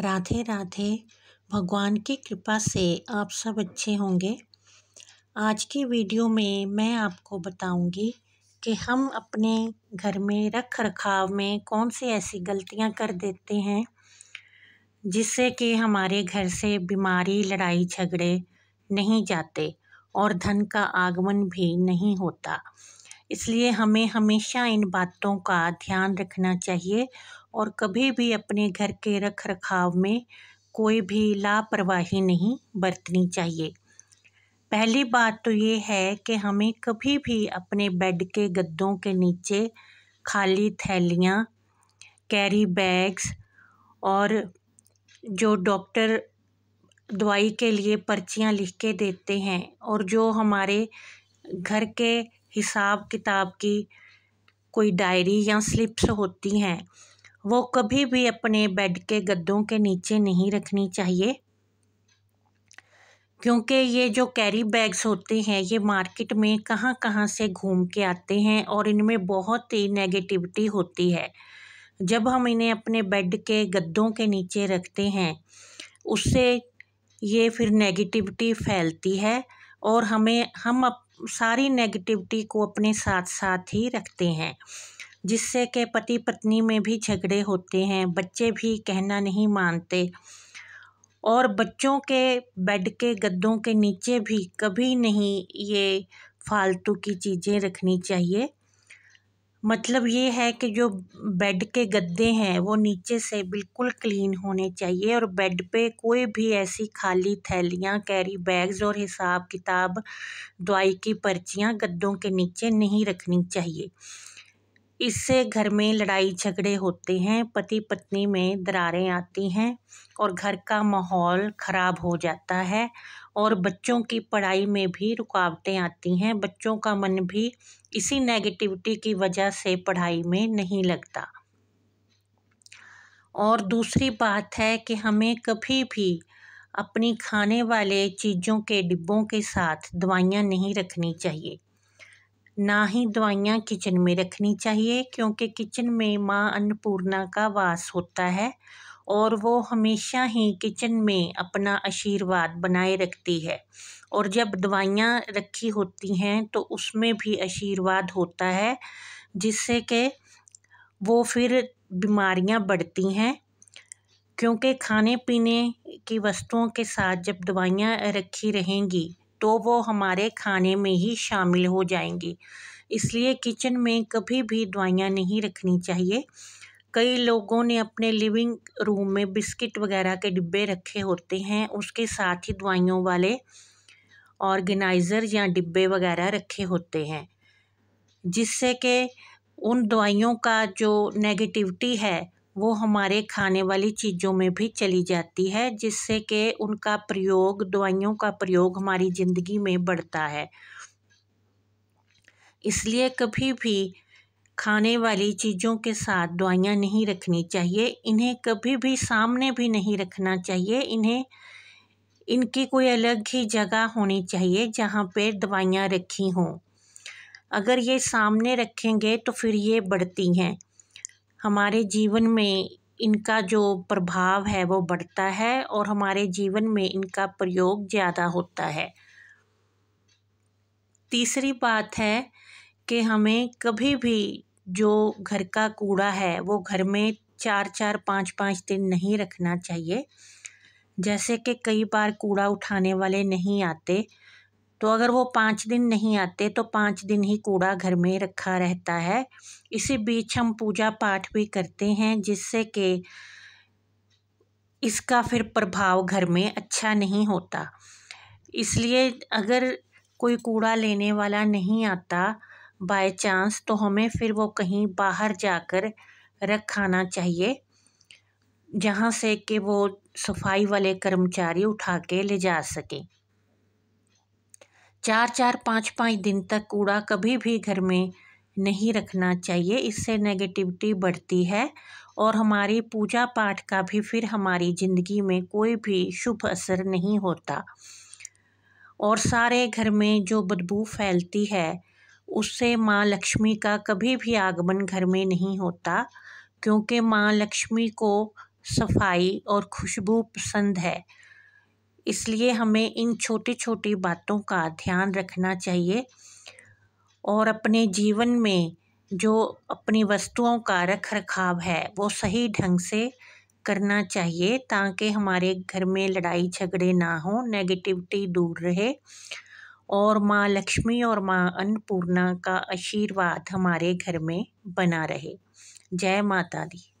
राधे राधे भगवान की कृपा से आप सब अच्छे होंगे आज की वीडियो में मैं आपको बताऊंगी कि हम अपने घर में रख रखाव में कौन सी ऐसी गलतियां कर देते हैं जिससे कि हमारे घर से बीमारी लड़ाई झगड़े नहीं जाते और धन का आगमन भी नहीं होता इसलिए हमें हमेशा इन बातों का ध्यान रखना चाहिए और कभी भी अपने घर के रख रखाव में कोई भी लापरवाही नहीं बरतनी चाहिए पहली बात तो ये है कि हमें कभी भी अपने बेड के गद्दों के नीचे खाली थैलियाँ कैरी बैग्स और जो डॉक्टर दवाई के लिए पर्चियाँ लिख के देते हैं और जो हमारे घर के हिसाब किताब की कोई डायरी या स्लिप्स होती हैं वो कभी भी अपने बेड के गद्दों के नीचे नहीं रखनी चाहिए क्योंकि ये जो कैरी बैग्स होते हैं ये मार्केट में कहाँ कहाँ से घूम के आते हैं और इनमें बहुत ही नेगेटिविटी होती है जब हम इन्हें अपने बेड के गद्दों के नीचे रखते हैं उससे ये फिर नेगेटिविटी फैलती है और हमें हम अप, सारी नेगेटिविटी को अपने साथ साथ ही रखते हैं जिससे के पति पत्नी में भी झगड़े होते हैं बच्चे भी कहना नहीं मानते और बच्चों के बेड के गद्दों के नीचे भी कभी नहीं ये फालतू की चीज़ें रखनी चाहिए मतलब ये है कि जो बेड के गद्दे हैं वो नीचे से बिल्कुल क्लीन होने चाहिए और बेड पे कोई भी ऐसी खाली थैलियाँ कैरी बैग्स और हिसाब किताब दवाई की पर्चियाँ गद्दों के नीचे नहीं रखनी चाहिए इससे घर में लड़ाई झगड़े होते हैं पति पत्नी में दरारें आती हैं और घर का माहौल ख़राब हो जाता है और बच्चों की पढ़ाई में भी रुकावटें आती हैं बच्चों का मन भी इसी नेगेटिविटी की वजह से पढ़ाई में नहीं लगता और दूसरी बात है कि हमें कभी भी अपनी खाने वाले चीज़ों के डिब्बों के साथ दवाइयाँ नहीं रखनी चाहिए ना ही दवाइयाँ किचन में रखनी चाहिए क्योंकि किचन में माँ अन्नपूर्णा का वास होता है और वो हमेशा ही किचन में अपना आशीर्वाद बनाए रखती है और जब दवाइयाँ रखी होती हैं तो उसमें भी आशीर्वाद होता है जिससे कि वो फिर बीमारियाँ बढ़ती हैं क्योंकि खाने पीने की वस्तुओं के साथ जब दवाइयाँ रखी रहेंगी तो वो हमारे खाने में ही शामिल हो जाएंगी इसलिए किचन में कभी भी दवाइयाँ नहीं रखनी चाहिए कई लोगों ने अपने लिविंग रूम में बिस्किट वगैरह के डिब्बे रखे होते हैं उसके साथ ही दवाइयों वाले ऑर्गेनाइज़र या डिब्बे वगैरह रखे होते हैं जिससे कि उन दवाइयों का जो नेगेटिविटी है वो हमारे खाने वाली चीज़ों में भी चली जाती है जिससे कि उनका प्रयोग दवाइयों का प्रयोग हमारी ज़िंदगी में बढ़ता है इसलिए कभी भी खाने वाली चीज़ों के साथ दवाइयाँ नहीं रखनी चाहिए इन्हें कभी भी सामने भी नहीं रखना चाहिए इन्हें इनकी कोई अलग ही जगह होनी चाहिए जहाँ पे दवाइयाँ रखी हों अगर ये सामने रखेंगे तो फिर ये बढ़ती हैं हमारे जीवन में इनका जो प्रभाव है वो बढ़ता है और हमारे जीवन में इनका प्रयोग ज़्यादा होता है तीसरी बात है कि हमें कभी भी जो घर का कूड़ा है वो घर में चार चार पाँच पाँच दिन नहीं रखना चाहिए जैसे कि कई बार कूड़ा उठाने वाले नहीं आते तो अगर वो पाँच दिन नहीं आते तो पाँच दिन ही कूड़ा घर में रखा रहता है इसी बीच हम पूजा पाठ भी करते हैं जिससे कि इसका फिर प्रभाव घर में अच्छा नहीं होता इसलिए अगर कोई कूड़ा लेने वाला नहीं आता बाय चांस तो हमें फिर वो कहीं बाहर जाकर रखाना चाहिए जहाँ से कि वो सफाई वाले कर्मचारी उठा के ले जा सकें चार चार पाँच पाँच दिन तक कूड़ा कभी भी घर में नहीं रखना चाहिए इससे नेगेटिविटी बढ़ती है और हमारी पूजा पाठ का भी फिर हमारी ज़िंदगी में कोई भी शुभ असर नहीं होता और सारे घर में जो बदबू फैलती है उससे माँ लक्ष्मी का कभी भी आगमन घर में नहीं होता क्योंकि माँ लक्ष्मी को सफाई और खुशबू पसंद है इसलिए हमें इन छोटी छोटी बातों का ध्यान रखना चाहिए और अपने जीवन में जो अपनी वस्तुओं का रख रखाव है वो सही ढंग से करना चाहिए ताकि हमारे घर में लड़ाई झगड़े ना हो नेगेटिविटी दूर रहे और माँ लक्ष्मी और माँ अन्नपूर्णा का आशीर्वाद हमारे घर में बना रहे जय माता दी